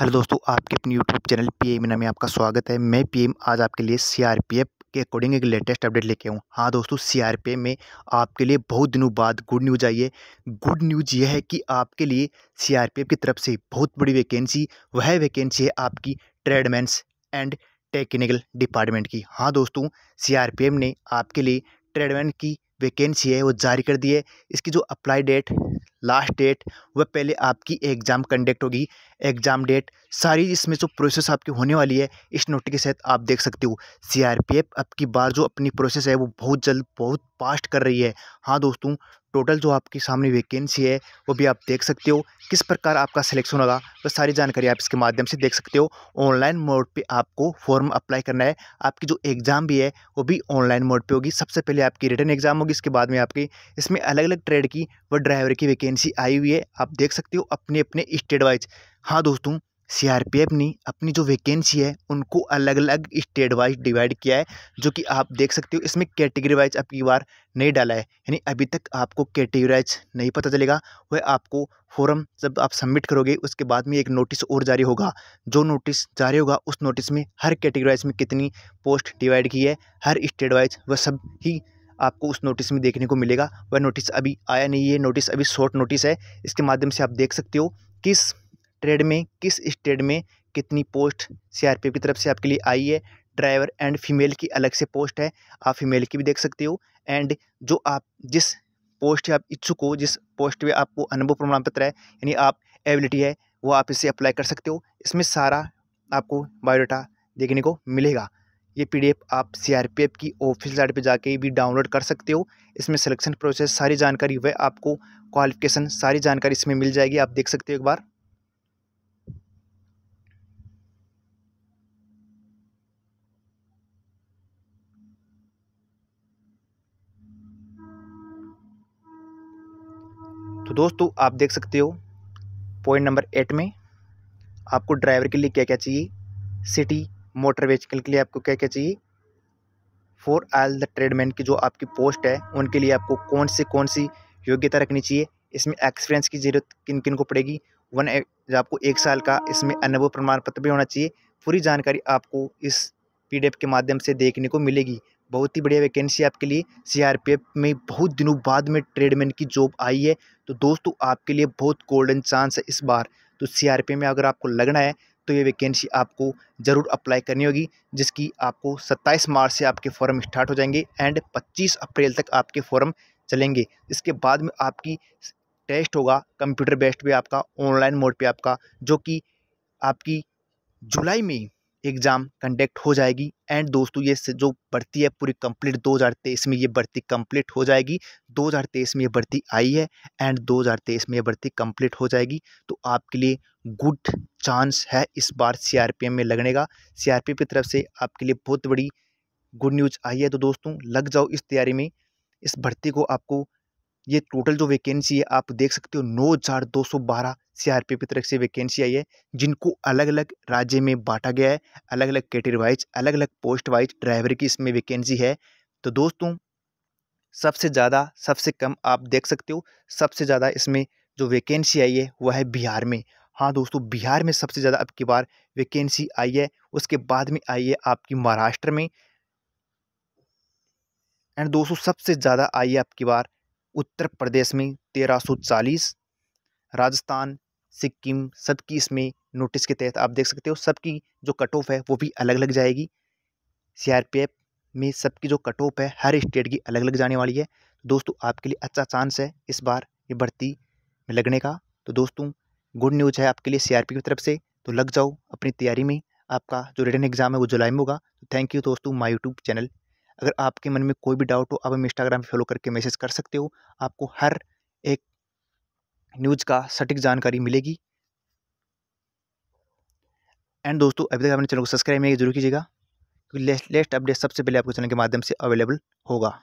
hello दोस्तों आपके अपने यूट्यूब चैनल पी एम में आपका स्वागत है मैं पी एम आज आपके लिए सी आर पी एफ के अकॉर्डिंग एक लेटेस्ट अपडेट लेके आऊँ हाँ दोस्तों सी आर पी में आपके लिए बहुत दिनों बाद गुड न्यूज आई है गुड न्यूज यह है कि आपके लिए सी आर पी एफ की तरफ से बहुत बड़ी वैकेंसी वह वैकेंसी है आपकी ट्रेडमैंस एंड टेक्निकल डिपार्टमेंट की हाँ दोस्तों सी आर पी ने आपके लिए ट्रेडमैन की वैकेंसी है वो जारी कर दी है इसकी जो अप्लाई डेट लास्ट डेट वह पहले आपकी एग्ज़ाम कंडक्ट होगी एग्ज़ाम डेट सारी इसमें जो प्रोसेस आपकी होने वाली है इस नोट के साथ आप देख सकते हो सीआरपीएफ आपकी बार जो अपनी प्रोसेस है वो बहुत जल्द बहुत पास्ट कर रही है हाँ दोस्तों टोटल जो आपके सामने वैकेंसी है वो भी आप देख सकते हो किस प्रकार आपका सिलेक्शन होगा वह सारी जानकारी आप इसके माध्यम से देख सकते हो ऑनलाइन मोड पे आपको फॉर्म अप्लाई करना है आपकी जो एग्ज़ाम भी है वो भी ऑनलाइन मोड पे होगी सबसे पहले आपकी रिटर्न एग्ज़ाम होगी इसके बाद में आपकी इसमें अलग अलग ट्रेड की व ड्राइवर की वैकेंसी आई हुई है आप देख सकते हो अपने अपने स्टेट वाइज हाँ दोस्तों सीआरपीएफ ने अपनी जो वैकेंसी है उनको अलग अलग स्टेट वाइज डिवाइड किया है जो कि आप देख सकते हो इसमें कैटेगरी वाइज आपकी बार नहीं डाला है यानी अभी तक आपको कैटेगरी वाइज नहीं पता चलेगा वह आपको फॉर्म जब आप सबमिट करोगे उसके बाद में एक नोटिस और जारी होगा जो नोटिस जारी होगा उस नोटिस में हर कैटेगरी वाइज में कितनी पोस्ट डिवाइड की है हर स्टेट वाइज वह सब ही आपको उस नोटिस में देखने को मिलेगा वह नोटिस अभी आया नहीं है नोटिस अभी शॉर्ट नोटिस है इसके माध्यम से आप देख सकते हो किस ट्रेड में किस स्टेट में कितनी पोस्ट सीआरपीएफ की तरफ से आपके लिए आई है ड्राइवर एंड फीमेल की अलग से पोस्ट है आप फीमेल की भी देख सकते हो एंड जो आप जिस पोस्ट आप इच्छुक हो जिस पोस्ट में आपको अनुभव प्रमाण पत्र है यानी आप एबिलिटी है वो आप इसे अप्लाई कर सकते हो इसमें सारा आपको बायोडाटा देखने को मिलेगा ये पीडीएफ आप सीआरपीएफ की ऑफिस साइट पे जाके भी डाउनलोड कर सकते हो इसमें सिलेक्शन प्रोसेस सारी जानकारी वह आपको क्वालिफिकेशन सारी जानकारी इसमें मिल जाएगी आप देख सकते हो एक बार दोस्तों आप देख सकते हो पॉइंट नंबर एट में आपको ड्राइवर के लिए क्या क्या चाहिए सिटी मोटर व्हीकल के लिए आपको क्या क्या चाहिए फॉर आल द ट्रेडमैन की जो आपकी पोस्ट है उनके लिए आपको कौन से कौन सी योग्यता रखनी चाहिए इसमें एक्सपीरियंस की जरूरत किन किन को पड़ेगी वन आपको एक साल का इसमें अनुभव प्रमाण पत्र भी होना चाहिए पूरी जानकारी आपको इस पीडीएफ के माध्यम से देखने को मिलेगी बहुत ही बढ़िया वैकेंसी आपके लिए सीआरपीएफ में बहुत दिनों बाद में ट्रेडमैन की जॉब आई है तो दोस्तों आपके लिए बहुत गोल्डन चांस है इस बार तो सीआरपीएफ में अगर आपको लगना है तो ये वैकेंसी आपको ज़रूर अप्लाई करनी होगी जिसकी आपको 27 मार्च से आपके फॉर्म स्टार्ट हो जाएंगे एंड 25 अप्रैल तक आपके फॉर्म चलेंगे इसके बाद में आपकी टेस्ट होगा कंप्यूटर बेस्ड पर आपका ऑनलाइन मोड पर आपका जो कि आपकी जुलाई में एग्ज़ाम कंडक्ट हो जाएगी एंड दोस्तों ये जो भर्ती है पूरी कंप्लीट 2023 में ये भर्ती कंप्लीट हो जाएगी 2023 में ये भर्ती आई है एंड 2023 में ये भर्ती कंप्लीट हो जाएगी तो आपके लिए गुड चांस है इस बार सीआरपीएम में लगने का सीआरपीएफ की तरफ से आपके लिए बहुत बड़ी गुड न्यूज़ आई है तो दोस्तों लग जाओ इस तैयारी में इस भर्ती को आपको ये टोटल जो वैकेंसी है आप देख सकते हो नौ हज़ार दो सौ बारह सी आर पी की तरफ से वैकेंसी आई है जिनको अलग अलग राज्य में बांटा गया है अलग अलग कैटेगरी वाइज अलग अलग पोस्ट वाइज ड्राइवर की इसमें वैकेंसी है तो दोस्तों सबसे ज़्यादा सबसे कम आप देख सकते हो सबसे ज़्यादा इसमें जो वैकेंसी आई है वह है बिहार में हाँ दोस्तों बिहार में सबसे ज़्यादा अब की बार वैकेंसी आई है उसके बाद में आई है आपकी महाराष्ट्र में एंड दोस्तों सबसे ज़्यादा आई है आपकी बार उत्तर प्रदेश में तेरह सौ चालीस राजस्थान सिक्किम सबकी इसमें नोटिस के तहत आप देख सकते हो सबकी जो कट ऑफ है वो भी अलग अलग जाएगी सीआरपीएफ में सबकी जो कट ऑफ है हर स्टेट की अलग अलग जाने वाली है दोस्तों आपके लिए अच्छा चांस है इस बार ये भर्ती में लगने का तो दोस्तों गुड न्यूज़ है आपके लिए सीआरपी की तरफ से तो लग जाओ अपनी तैयारी में आपका जो रिटर्न एग्ज़ाम है वो जुलाई में होगा तो थैंक यू दोस्तों माय यूट्यूब चैनल अगर आपके मन में कोई भी डाउट हो आप हम इंस्टाग्राम पर फॉलो करके मैसेज कर सकते हो आपको हर एक न्यूज़ का सटीक जानकारी मिलेगी एंड दोस्तों अभी तक आपने चैनल को सब्सक्राइब नहीं जरूर कीजिएगा क्योंकि लेटेस्ट अपडेट सबसे पहले आपको चैनल के माध्यम से अवेलेबल होगा